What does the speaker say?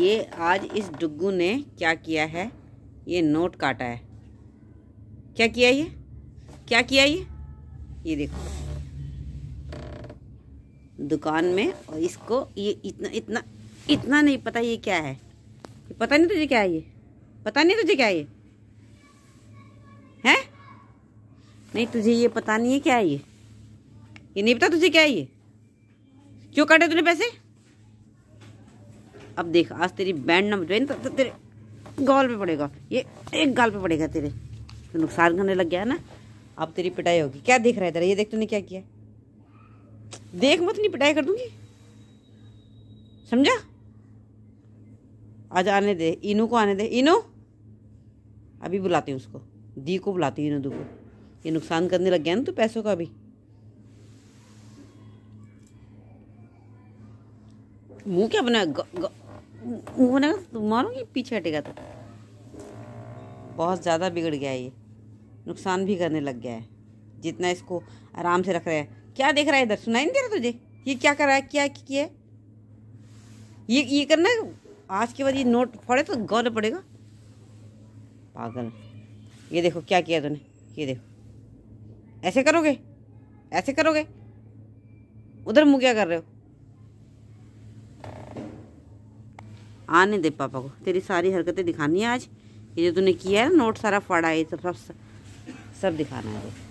ये आज इस डुग्गू ने क्या किया है ये नोट काटा है क्या किया ये क्या किया ये ये देखो दुकान में और इसको ये इतना इतना इतना नहीं पता ये क्या है पता नहीं तुझे क्या है ये पता नहीं तुझे क्या है ये है नहीं तुझे ये पता नहीं है क्या है ये ये नहीं पता तुझे क्या है ये क्यों काटे तूने पैसे अब देख आज तेरी बैंड जो है ना तो तेरे गाल पे पड़ेगा ये एक गाल पे पड़ेगा तेरे तो नुकसान करने लग गया ना अब तेरी पिटाई होगी क्या देख रहा है तेरा ये देख तूने क्या किया देख मत तो नहीं पिटाई कर दूंगी समझा आज आने दे इनू को आने दे इनू अभी बुलाती हूँ उसको दी को बुलाती हूँ इनू दू को ये नुकसान करने लग गया ना तू पैसों का अभी मुंह क्या बनाया मुंह बनाएगा तो मारोगे पीछे हटेगा तो बहुत ज़्यादा बिगड़ गया ये नुकसान भी करने लग गया है जितना इसको आराम से रख रहा है क्या देख रहा है इधर सुनाई नहीं दे रहा तुझे ये क्या कर रहा है क्या किया है ये ये करना है आज के बाद ये नोट पड़े तो गौर पड़ेगा पागल ये देखो क्या किया तूने ये देखो ऐसे करोगे ऐसे करोगे उधर मुँह क्या कर रहे हो आने दे पापा को तेरी सारी हरकतें दिखानी है आज ये जो तूने किया है नोट सारा फाड़ा है सब सब सब दिखाना है